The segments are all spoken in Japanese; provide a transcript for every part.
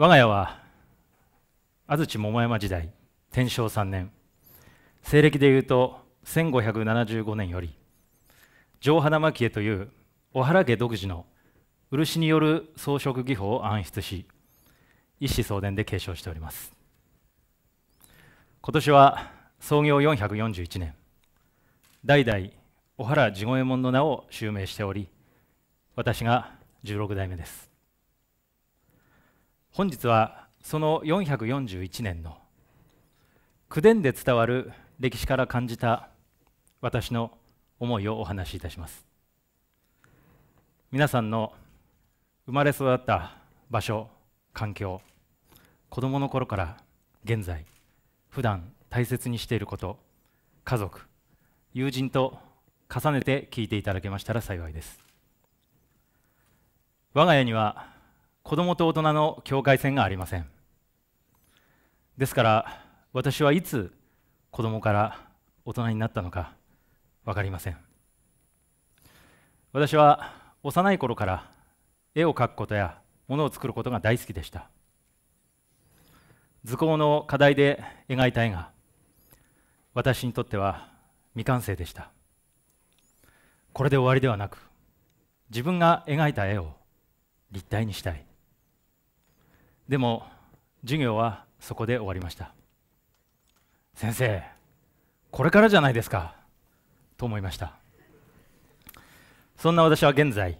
我が家は安土桃山時代天正3年西暦でいうと1575年より城花蒔絵という小原家独自の漆による装飾技法を暗出し一子相伝で継承しております今年は創業441年代々小原地声門の名を襲名しており私が16代目です本日はその441年の口伝で伝わる歴史から感じた私の思いをお話しいたします皆さんの生まれ育った場所環境子どもの頃から現在普段大切にしていること家族友人と重ねて聞いていただけましたら幸いです我が家には子供と大人の境界線がありませんですから私はいつ子供から大人になったのか分かりません私は幼い頃から絵を描くことや物を作ることが大好きでした図工の課題で描いた絵が私にとっては未完成でしたこれで終わりではなく自分が描いた絵を立体にしたいでも授業はそこで終わりました先生これからじゃないですかと思いましたそんな私は現在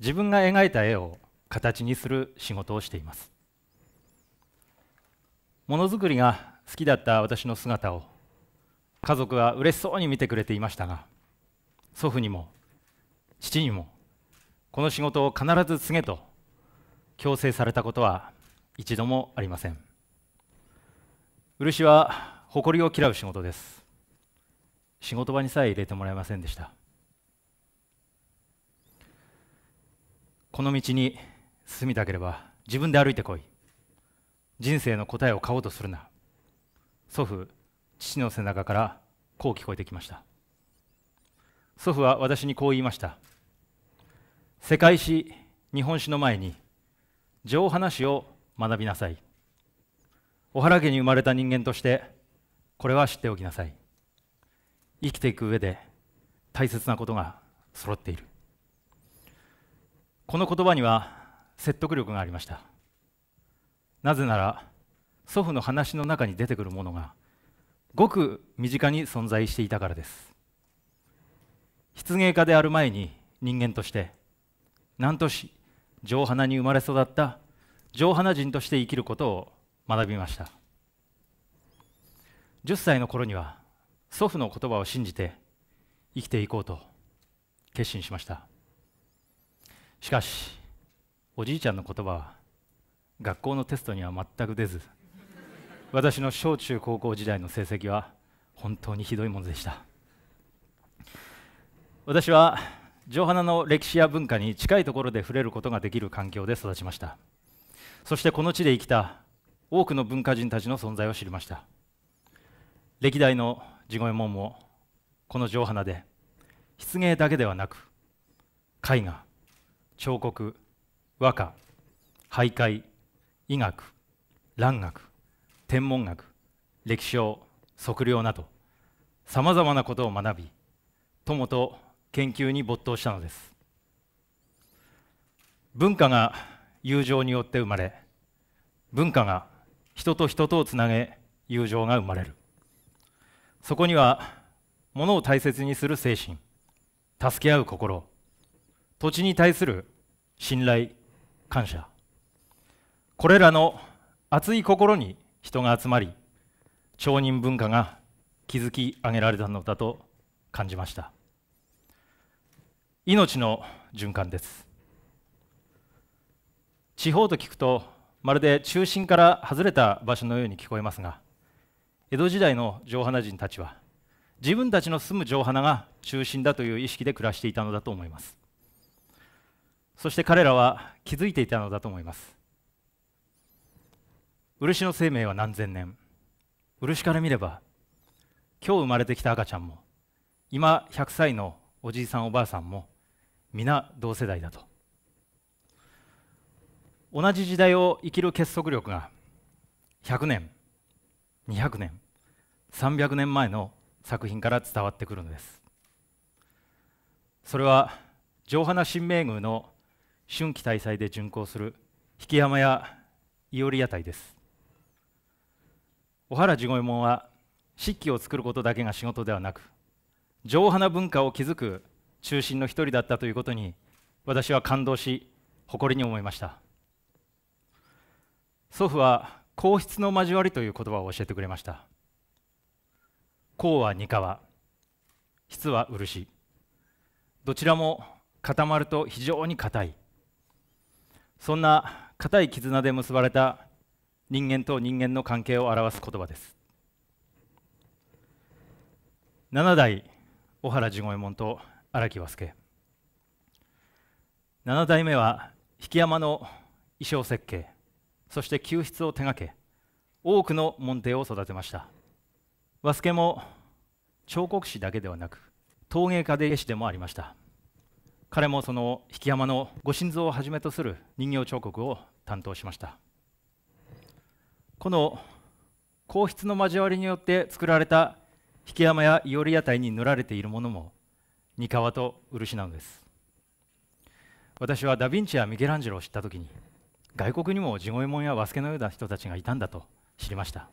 自分が描いた絵を形にする仕事をしていますものづくりが好きだった私の姿を家族は嬉しそうに見てくれていましたが祖父にも父にもこの仕事を必ず継げと強制されたことは一度もありません漆は誇りを嫌う仕事です仕事場にさえ入れてもらえませんでしたこの道に進みたければ自分で歩いてこい人生の答えを買おうとするな祖父父の背中からこう聞こえてきました祖父は私にこう言いました世界史日本史の前に情話を学びなさい小原家に生まれた人間としてこれは知っておきなさい生きていく上で大切なことが揃っているこの言葉には説得力がありましたなぜなら祖父の話の中に出てくるものがごく身近に存在していたからです失芸家である前に人間として何年上花に生まれ育った上花人として生きることを学びました10歳の頃には祖父の言葉を信じて生きていこうと決心しましたしかしおじいちゃんの言葉は学校のテストには全く出ず私の小中高校時代の成績は本当にひどいものでした私は城花の歴史や文化に近いところで触れることができる環境で育ちましたそしてこの地で生きた多くの文化人たちの存在を知りました歴代の地声門もこの城花で漆芸だけではなく絵画彫刻和歌徘徊医学蘭学天文学歴史を測量などさまざまなことを学び友と研究に没頭したのです文化が友情によって生まれ文化が人と人とをつなげ友情が生まれるそこにはものを大切にする精神助け合う心土地に対する信頼感謝これらの熱い心に人が集まり町人文化が築き上げられたのだと感じました命の循環です地方と聞くとまるで中心から外れた場所のように聞こえますが江戸時代の城花人たちは自分たちの住む城花が中心だという意識で暮らしていたのだと思いますそして彼らは気づいていたのだと思います漆の生命は何千年漆から見れば今日生まれてきた赤ちゃんも今100歳のおじいさんおばあさんも皆同世代だと同じ時代を生きる結束力が100年200年300年前の作品から伝わってくるのですそれは上花神明宮の春季大祭で巡行する引山や伊織屋台です小原地衛門は漆器を作ることだけが仕事ではなく上派な文化を築く中心の一人だったということに私は感動し誇りに思いました祖父は皇室の交わりという言葉を教えてくれました皇は二河質は漆どちらも固まると非常に硬いそんな固い絆で結ばれた人間と人間の関係を表す言葉です7代小原地五右衛門と荒木和助7代目は引山の衣装設計そして救出を手掛け多くの門弟を育てました和助も彫刻師だけではなく陶芸家で絵師でもありました彼もその引山のご心臓をはじめとする人形彫刻を担当しましたこの皇室の交わりによって作られた引山や伊織屋台に塗られているものも三河と漆なのです私はダ・ヴィンチやミケランジェロを知った時に外国にも地声門や和助のような人たちがいたんだと知りました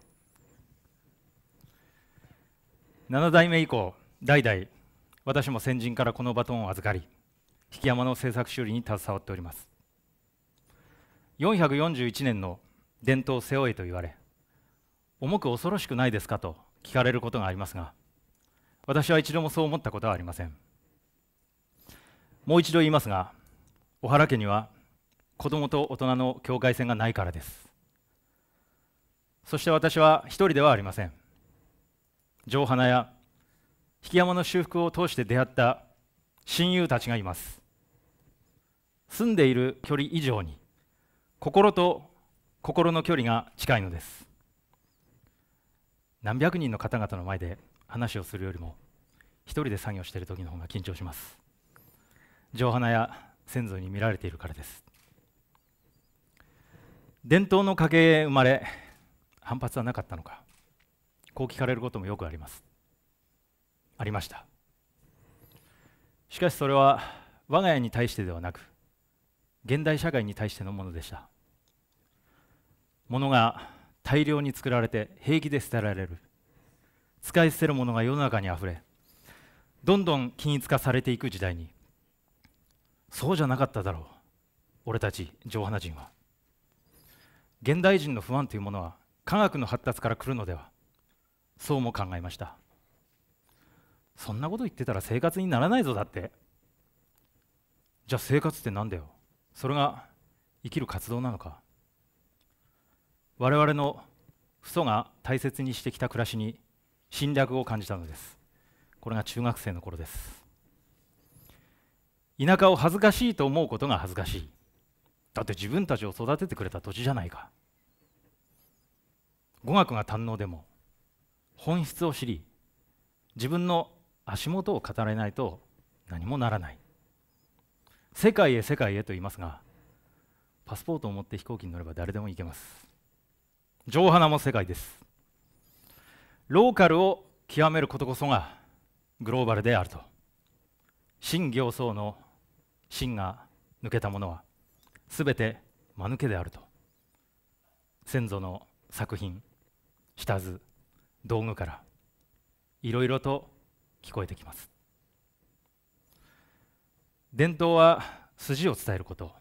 7代目以降代々私も先人からこのバトンを預かり引山の制作修理に携わっております441年の伝統を背負えと言われ重く恐ろしくないですかと聞かれることがありますが私は一度もそう思ったことはありませんもう一度言いますが小原家には子供と大人の境界線がないからですそして私は一人ではありません城花や引山の修復を通して出会った親友たちがいます住んでいる距離以上に心と心の距離が近いのです何百人の方々の前で話をするよりも一人で作業している時の方が緊張します上花や先祖に見られているからです伝統の家系へ生まれ反発はなかったのかこう聞かれることもよくありますありましたしかしそれは我が家に対してではなく現代社会に対してのものでしたものが大量に作られて平気で捨てられる使い捨てるものが世の中にあふれどんどん均一化されていく時代にそうじゃなかっただろう俺たち上花人は現代人の不安というものは科学の発達から来るのではそうも考えましたそんなこと言ってたら生活にならないぞだってじゃあ生活って何だよそれが生きる活動なのか我々の父祖が大切にしてきた暮らしに侵略を感じたのですこれが中学生の頃です田舎を恥ずかしいと思うことが恥ずかしいだって自分たちを育ててくれた土地じゃないか語学が堪能でも本質を知り自分の足元を語れないと何もならない世界へ世界へと言いますがパスポートを持って飛行機に乗れば誰でも行けます上花も世界ですローカルを極めることこそがグローバルであると新行僧の真が抜けたものは全て間抜けであると先祖の作品下図道具からいろいろと聞こえてきます伝統は筋を伝えること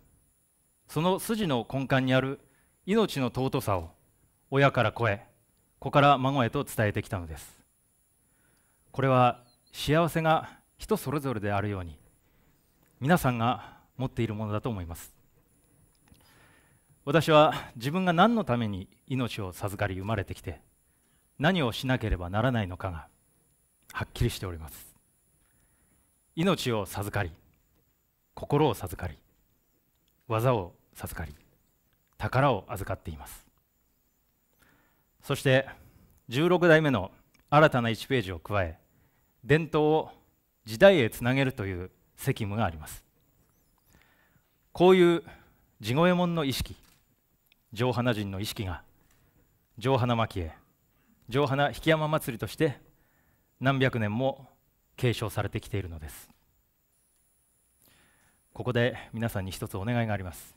その筋の根幹にある命の尊さを親から子へ子から孫へと伝えてきたのですこれは幸せが人それぞれであるように皆さんが持っているものだと思います私は自分が何のために命を授かり生まれてきて何をしなければならないのかがはっきりしております命を授かり心を授かり技を授かり宝を預かっていますそして16代目の新たな1ページを加え伝統を時代へつなげるという責務がありますこういう地声門の意識上花人の意識が上花蒔絵上花引山祭りとして何百年も継承されてきているのですここで皆さんに一つお願いがあります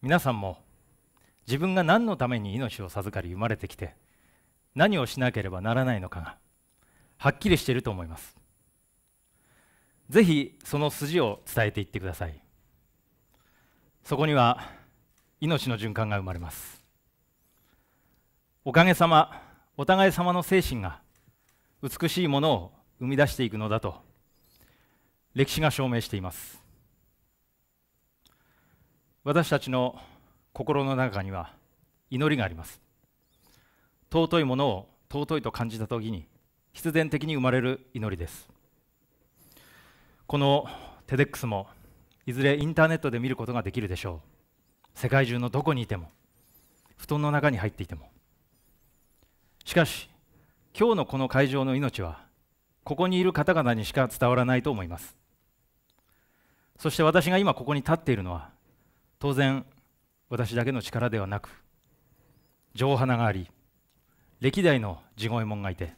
皆さんも自分が何のために命を授かり生まれてきて何をしなければならないのかがはっきりしていると思いますぜひその筋を伝えていってくださいそこには命の循環が生まれますおかげさまお互い様の精神が美しいものを生み出していくのだと歴史が証明しています私たちの心の中には祈りがあります尊いものを尊いと感じた時に必然的に生まれる祈りですこの TEDx もいずれインターネットで見ることができるでしょう世界中のどこにいても布団の中に入っていてもしかし今日のこの会場の命はここにいる方々にしか伝わらないと思いますそして私が今ここに立っているのは当然私だけの力ではなく上花があり歴代の地声門がいて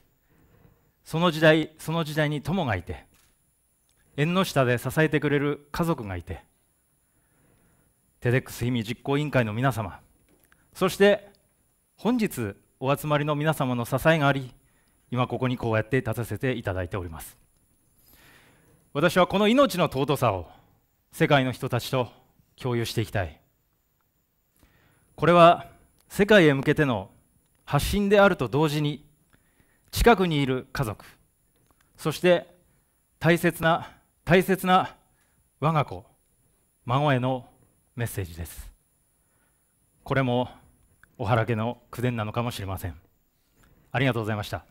その時代その時代に友がいて縁の下で支えてくれる家族がいてテデックス意味実行委員会の皆様そして本日お集まりの皆様の支えがあり今ここにこうやって立たせていただいております私はこの命の尊さを世界の人たちと共有していきたいこれは世界へ向けての発信であると同時に近くにいる家族そして大切な大切な我が子孫へのメッセージですこれもおはらけの口伝なのかもしれませんありがとうございました